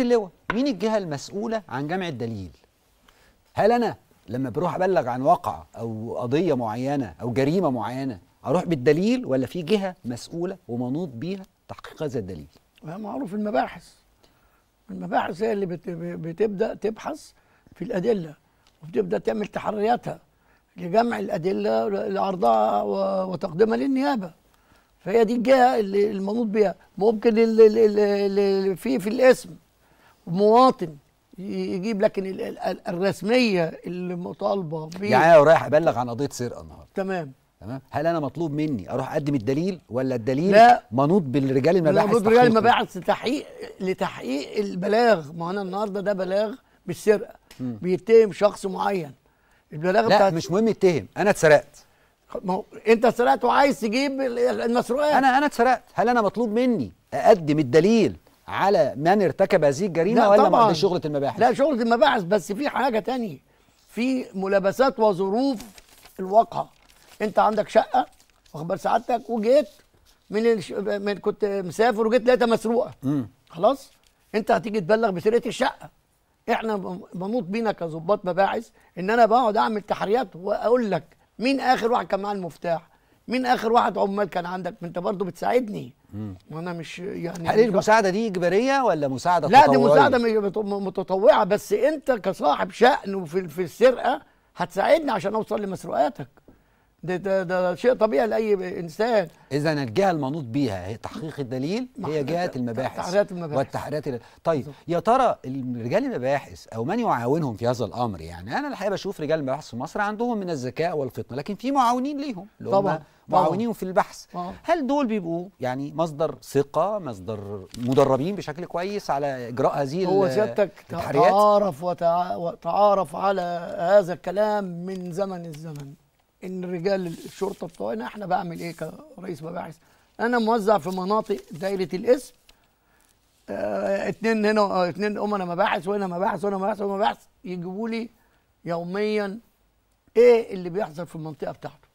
اللواء مين الجهه المسؤوله عن جمع الدليل هل انا لما بروح ابلغ عن واقعه او قضيه معينه او جريمه معينه اروح بالدليل ولا في جهه مسؤوله ومنوط بيها تحقيق هذا الدليل معروف المباحث المباحث هي اللي بتبدا تبحث في الادله وبتبدا تعمل تحرياتها لجمع الادله لعرضها وتقديمها للنيابه فهي دي الجهه اللي المنوط بيها ممكن اللي في في الاسم مواطن يجيب لكن الرسميه اللي مطالبه بيه يعني انا رايح ابلغ عن قضيه سرقه النهارده تمام تمام هل انا مطلوب مني اروح اقدم الدليل ولا الدليل لا منوط بالرجال المباحث منوط بالرجال المباحث لتحقيق لتحقيق البلاغ ما انا النهارده ده بلاغ بالسرقه بيتهم شخص معين البلاغ لا بتاعت... مش مهم يتهم انا اتسرقت ما هو انت اتسرقت وعايز تجيب المسروقات انا انا اتسرقت هل انا مطلوب مني اقدم الدليل على من ارتكب هذه الجريمه ولا ما شغله المباحث لا شغله المباحث بس في حاجه تانية في ملابسات وظروف الواقعه انت عندك شقه واخبار سعادتك وجيت من, من كنت مسافر وجيت لقيتها مسروقه خلاص انت هتيجي تبلغ بسرقه الشقه احنا بنوط بينا كظباط مباحث ان انا بقعد اعمل تحريات واقول لك مين اخر واحد كان معاه المفتاح مين اخر واحد عمال كان عندك انت برضه بتساعدني وانا مش يعني هل المساعده دي اجباريه ولا مساعده لا دي مساعده متطوعه بس انت كصاحب شأن في السرقه هتساعدني عشان اوصل لمسروقاتك ده, ده, ده شيء طبيعي لاي انسان اذا الجهه المنوط بيها هي تحقيق الدليل هي جهه المباحث المباحث والتحريات طيب يا ترى رجال المباحث او من يعاونهم في هذا الامر يعني انا الحقيقه بشوف رجال المباحث في مصر عندهم من الذكاء والفطنه لكن في معاونين ليهم اللي طبعا معاونين في البحث هل دول بيبقوا يعني مصدر ثقه مصدر مدربين بشكل كويس على اجراء هذه هو سيادتك تعارف وتعارف على هذا الكلام من زمن الزمن ان رجال الشرطه بتوعنا احنا بعمل ايه كرئيس مباحث انا موزع في مناطق دايره الاسم اثنين آه، اتنين هنا اثنين آه، اتنين امنا مباحث وهنا مباحث وهنا مباحث وهنا مباحث يجيبوا لي يوميا ايه اللي بيحصل في المنطقه بتاعته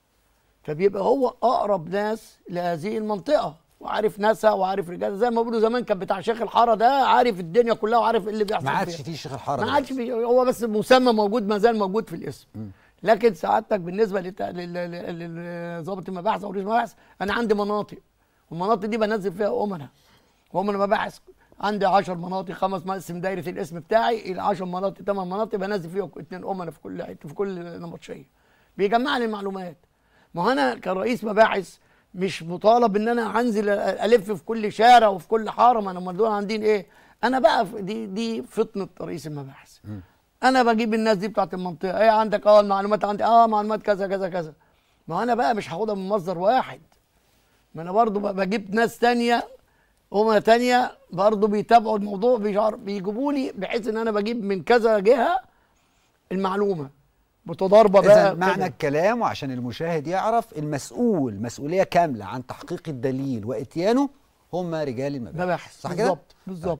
فبيبقى هو اقرب ناس لهذه المنطقه وعارف ناسها وعارف رجالها زي ما بيقولوا زمان كان بتاع شيخ الحاره ده عارف الدنيا كلها وعارف ايه اللي بيحصل ما عادش فيه شيخ الحاره ما عادش هو بس مسمى موجود ما زال موجود في الاسم م. لكن سعادتك بالنسبه لظابط المباحث او رئيس المباحث انا عندي مناطق والمناطق دي بنزل فيها امنا وامنا مباحث عندي 10 مناطق خمس مقسم دايره الاسم بتاعي ال 10 مناطق 8 مناطق بنزل فيها اثنين امنا في كل حته في كل نمطشيه بيجمع لي المعلومات ما هو انا كرئيس مباحث مش مطالب ان انا هنزل الف في كل شارع وفي كل حاره ما انا امال دول عندي ايه؟ انا بقى دي دي فطنه رئيس المباحث انا بجيب الناس دي بتاعت المنطقه ايه عندك اه المعلومات عندي اه معلومات كذا كذا كذا ما انا بقى مش هاخدها من مصدر واحد ما انا برضه بجيب ناس تانية أمة تانية برضه بيتابعوا الموضوع بيجيبوا لي بحيث ان انا بجيب من كذا جهه المعلومه متضاربه بقى اذا معنى كده. الكلام وعشان المشاهد يعرف المسؤول مسؤوليه كامله عن تحقيق الدليل واتيانه هم رجال المباحث صح كده؟ بالظبط بالظبط